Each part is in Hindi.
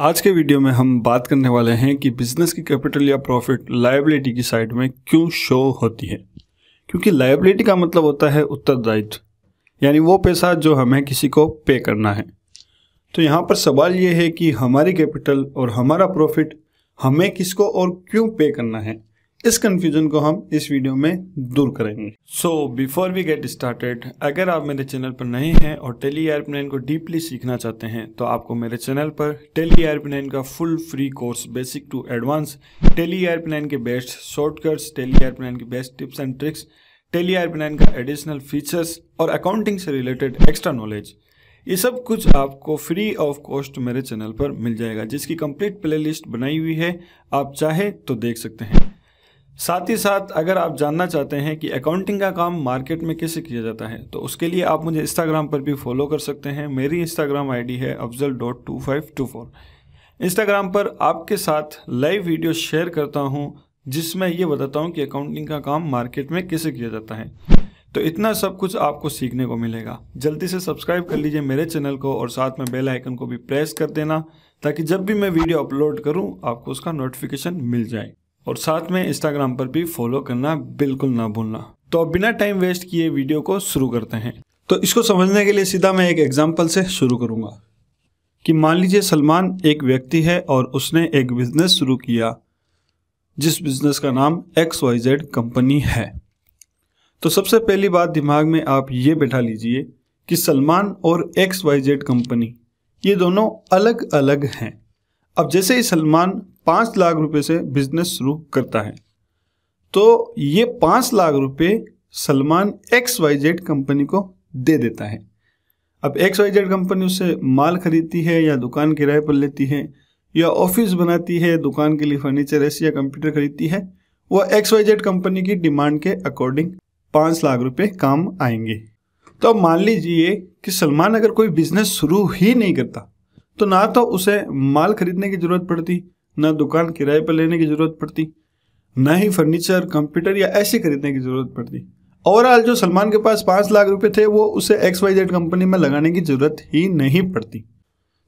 आज के वीडियो में हम बात करने वाले हैं कि बिजनेस की कैपिटल या प्रॉफिट लाइबिलिटी की साइड में क्यों शो होती है क्योंकि लाइबिलिटी का मतलब होता है उत्तरदायित्व यानी वो पैसा जो हमें किसी को पे करना है तो यहाँ पर सवाल ये है कि हमारी कैपिटल और हमारा प्रॉफिट हमें किसको और क्यों पे करना है इस कंफ्यूजन को हम इस वीडियो में दूर करेंगे so before we get started अगर आप मेरे चैनल पर नए हैं और टेली एयरप्लेन को डीपली सीखना चाहते हैं तो आपको मेरे चैनल पर टेली एयरप्लेन का full free course basic to advance Tally airplane के बेस्ट शॉर्टकट्स टेली एयरप्लेन के best tips and tricks Tally airplane का एडिशनल फीचर्स और अकाउंटिंग से रिलेटेड एक्स्ट्रा नॉलेज ये सब कुछ आपको फ्री ऑफ कॉस्ट मेरे चैनल पर मिल जाएगा जिसकी कंप्लीट प्लेलिस्ट बनाई हुई है आप चाहे तो देख सकते हैं साथ ही साथ अगर आप जानना चाहते हैं कि अकाउंटिंग का काम मार्केट में कैसे किया जाता है तो उसके लिए आप मुझे इंस्टाग्राम पर भी फॉलो कर सकते हैं मेरी इंस्टाग्राम आईडी है Afzal dot two five two four Instagram पर आपके साथ लाइव वीडियो शेयर करता हूँ जिसमें ये बताता हूँ कि अकाउंटिंग का काम मार्केट में कैसे किया जाता है तो इतना सब कुछ आपको सीखने को मिलेगा जल्दी से सब्सक्राइब कर लीजिए मेरे चैनल को और साथ में बेल आइकन को भी प्रेस कर देना ताकि जब भी मैं वीडियो अपलोड करूँ आपको उसका नोटिफिकेशन मिल जाए और साथ में इंस्टाग्राम पर भी फॉलो करना बिल्कुल ना भूलना तो अब बिना टाइम वेस्ट किए वीडियो को शुरू करते हैं तो इसको समझने के लिए सीधा मैं एक एग्जाम्पल से शुरू करूंगा कि मान लीजिए सलमान एक व्यक्ति है और उसने एक बिजनेस शुरू किया जिस बिजनेस का नाम एक्स वाई जेड कंपनी है तो सबसे पहली बात दिमाग में आप ये बैठा लीजिए कि सलमान और एक्स वाई जेड कंपनी ये दोनों अलग अलग हैं अब जैसे ही सलमान पाँच लाख रुपए से बिजनेस शुरू करता है तो ये पाँच लाख रुपए Salman X Y Z company को दे देता है अब एक्स वाई जेड कंपनी उससे माल खरीदती है या दुकान किराए पर लेती है या ऑफिस बनाती है दुकान के लिए फर्नीचर ऐसी या कंप्यूटर खरीदती है वह एक्स वाई जेड कंपनी की डिमांड के अकॉर्डिंग पाँच लाख रुपए काम आएंगे तो अब मान लीजिए कि सलमान अगर कोई बिजनेस शुरू ही नहीं करता तो ना तो उसे माल खरीदने की ज़रूरत पड़ती न दुकान किराए पर लेने की ज़रूरत पड़ती न ही फर्नीचर कंप्यूटर या ऐसे खरीदने की ज़रूरत पड़ती ओवरऑल जो सलमान के पास पांच लाख रुपए थे वो उसे एक्स वाई जेड कंपनी में लगाने की ज़रूरत ही नहीं पड़ती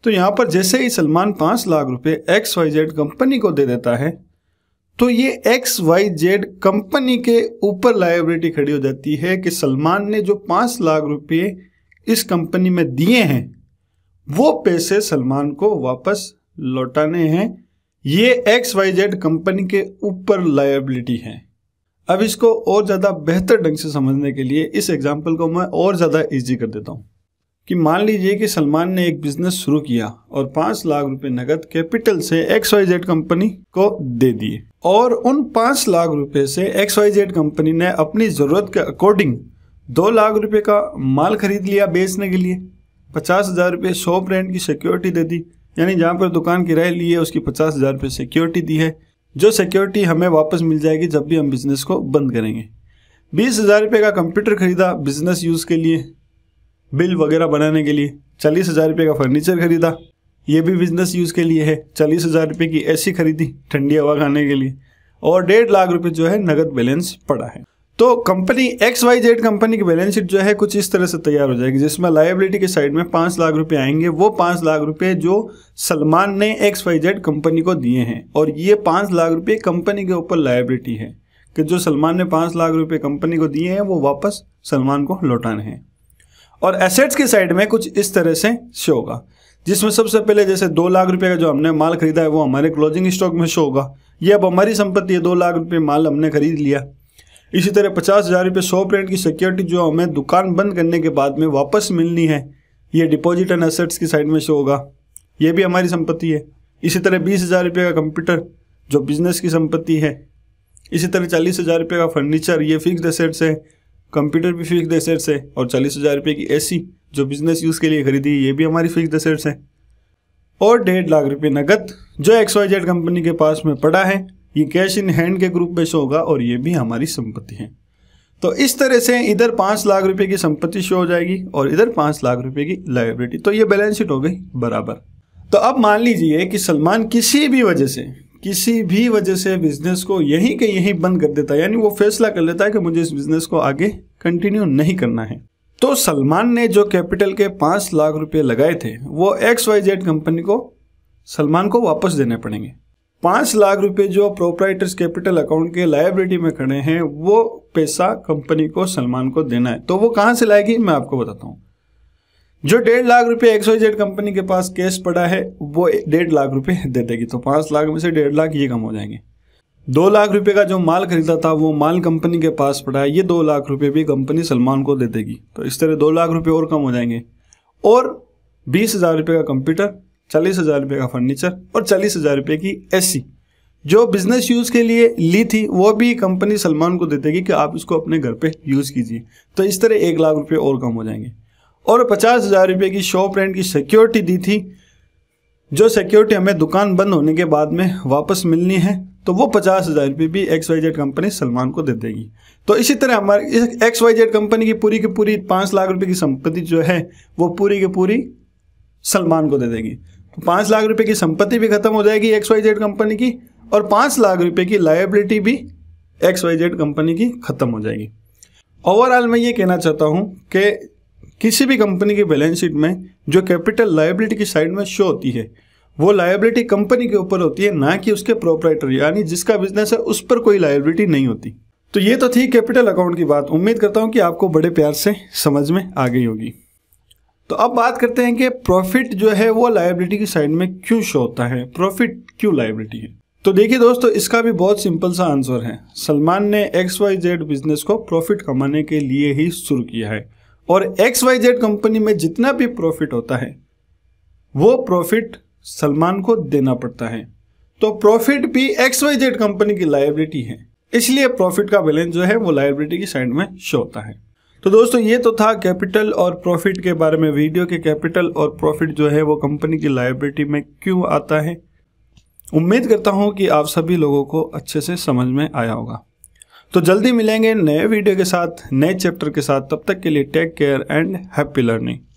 तो यहां पर जैसे ही सलमान पांच लाख रुपए एक्स वाई जेड कंपनी को दे देता है तो ये एक्स वाई जेड कंपनी के ऊपर लाइबिलिटी खड़ी हो जाती है कि सलमान ने जो पांच लाख रुपये इस कंपनी में दिए हैं वो पैसे सलमान को वापस लौटाने हैं ये एक्स वाई जेड कंपनी के ऊपर लायबिलिटी है अब इसको और ज़्यादा बेहतर ढंग से समझने के लिए इस एग्जाम्पल को मैं और ज़्यादा ईजी कर देता हूँ कि मान लीजिए कि सलमान ने एक बिजनेस शुरू किया और पांच लाख रुपए नगद कैपिटल से एक्स वाई जेड कंपनी को दे दिए और उन पांच लाख रुपए से एक्स वाई जेड कंपनी ने अपनी ज़रूरत के अकॉर्डिंग दो लाख रुपए का माल खरीद लिया बेचने के लिए पचास हज़ार रुपये शॉप रेंट की सिक्योरिटी दे दी यानी जहाँ पर दुकान किराए ली है उसकी पचास हज़ार रुपये सिक्योरिटी दी है जो सिक्योरिटी हमें वापस मिल जाएगी जब भी हम बिज़नेस को बंद करेंगे बीस हज़ार रुपये का कंप्यूटर खरीदा बिज़नेस यूज़ के लिए बिल वगैरह बनाने के लिए चालीस हज़ार रुपये का फर्नीचर खरीदा ये भी बिज़नेस यूज़ के लिए है चालीस हज़ार रुपये की एसी खरीदी ठंडी हवा खाने के लिए और डेढ़ लाख रुपये जो है नगद बैलेंस पड़ा है तो company X Y Z company की बैलेंस शीट जो है कुछ इस तरह से तैयार हो जाएगी जिसमें लाइबिलिटी के साइड में पांच लाख रुपए आएंगे वो पांच लाख रुपए जो सलमान ने एक्स वाई जेड कंपनी को दिए हैं और ये पांच लाख रुपए कंपनी के ऊपर लाइबिलिटी है कि जो सलमान ने पांच लाख रुपए कंपनी को दिए हैं वो वापस सलमान को लौटाने हैं और एसेट्स के साइड में कुछ इस तरह से शो होगा जिसमें सबसे पहले जैसे दो लाख रुपए का जो हमने माल खरीदा है वो हमारे क्लोजिंग स्टॉक में शो होगा ये अब हमारी संपत्ति है दो लाख रुपये माल हमने खरीद लिया इसी तरह पचास हज़ार रुपये सौ प्रिंट की सिक्योरिटी जो हमें दुकान बंद करने के बाद में वापस मिलनी है ये डिपॉजिट एंड एसेट्स की साइड में शो होगा ये भी हमारी संपत्ति है इसी तरह बीस हज़ार रुपये का कंप्यूटर जो बिजनेस की संपत्ति है इसी तरह चालीस हज़ार रुपये का फर्नीचर ये फिक्स्ड एसेट्स है कंप्यूटर भी फिक्स्ड एसेट्स है और चालीस हज़ार रुपये की सी जो बिजनेस यूज़ के लिए खरीदी है ये भी हमारी फिक्स्ड एसेट्स है और डेढ़ लाख रुपये नकद जो एक्स वाई जेड कंपनी के पास में पड़ा है ये कैश इन हैंड के ग्रुप में शो होगा और ये भी हमारी संपत्ति है तो इस तरह से इधर पांच लाख रुपए की संपत्ति शो हो जाएगी और इधर पांच लाख रुपए की लाइबिलिटी तो ये बैलेंस शीट हो गई बराबर तो अब मान लीजिए कि सलमान किसी भी वजह से किसी भी वजह से बिजनेस को यहीं के यहीं बंद कर देता है यानी वो फैसला कर लेता है कि मुझे इस बिजनेस को आगे कंटिन्यू नहीं करना है तो सलमान ने जो कैपिटल के पांच लाख रुपए लगाए थे वो एक्स वाई जेड कंपनी को सलमान को वापस देने पड़ेंगे पांच लाख रुपए जो प्रोपराइटर्स कैपिटल अकाउंट के लाइब्रेटी में खड़े हैं वो पैसा कंपनी को सलमान को देना है तो वो कहां से लाएगी मैं आपको बताता हूँ जो डेढ़ लाख रुपए एक्सोजेड कंपनी के पास कैश पड़ा है वो डेढ़ लाख रुपए दे देगी तो पांच लाख में से डेढ़ लाख ये कम हो जाएंगे दो लाख रुपए का जो माल खरीदा था वो माल कंपनी के पास पड़ा है ये दो लाख रुपए भी कंपनी सलमान को दे देगी तो इस तरह दो लाख रुपए और कम हो जाएंगे और बीस हज़ार रुपये का कंप्यूटर चालीस हज़ार रुपये का फर्नीचर और चालीस हज़ार रुपये की एसी जो बिजनेस यूज़ के लिए ली थी वो भी कंपनी सलमान को दे देगी कि आप इसको अपने घर पे यूज़ कीजिए तो इस तरह एक लाख रुपये और कम हो जाएंगे और पचास हज़ार रुपये की शॉप रेंट की सिक्योरिटी दी थी जो सिक्योरिटी हमें दुकान बंद होने के बाद में वापस मिलनी है तो वो पचास हज़ार रुपये भी X Y Z company Salman को दे देगी तो इसी तरह हमारे एक्स वाई जेड कंपनी की पूरी की पूरी पाँच लाख रुपये की संपत्ति जो है वो पूरी की पूरी सलमान को दे देगी पांच लाख रुपए की संपत्ति भी खत्म हो जाएगी एक्स वाई जेड कंपनी की और पांच लाख रुपए की लाइबिलिटी भी एक्स वाई जेड कंपनी की खत्म हो जाएगी ओवरऑल मैं ये कहना चाहता हूँ कि किसी भी कंपनी की बैलेंस शीट में जो कैपिटल लाइबिलिटी की साइड में शो होती है वो लाइबिलिटी कंपनी के ऊपर होती है ना कि उसके प्रोपराइटर यानी जिसका बिजनेस है उस पर कोई लाइबिलिटी नहीं होती तो ये तो थी कैपिटल अकाउंट की बात उम्मीद करता हूँ कि आपको बड़े प्यार से समझ में आ गई होगी तो अब बात करते हैं कि प्रॉफिट जो है वो लाइबिलिटी की साइड में क्यों शो होता है प्रॉफिट क्यों लाइबिलिटी है तो देखिए दोस्तों इसका भी बहुत सिंपल सा आंसर है सलमान ने एक्स वाई जेड बिजनेस को प्रॉफिट कमाने के लिए ही शुरू किया है और एक्स वाई जेड कंपनी में जितना भी प्रॉफिट होता है वो प्रॉफिट सलमान को देना पड़ता है तो प्रॉफिट भी एक्स वाई जेड कंपनी की लाइबिलिटी है इसलिए प्रॉफिट का बैलेंस जो है वो लाइबिलिटी की साइड में शो होता है तो दोस्तों ये तो था कैपिटल और प्रॉफिट के बारे में वीडियो के कैपिटल और प्रॉफिट जो है वो कंपनी की लाइब्रिटी में क्यों आता है उम्मीद करता हूँ कि आप सभी लोगों को अच्छे से समझ में आया होगा तो जल्दी मिलेंगे नए वीडियो के साथ नए चैप्टर के साथ तब तक के लिए take care and happy learning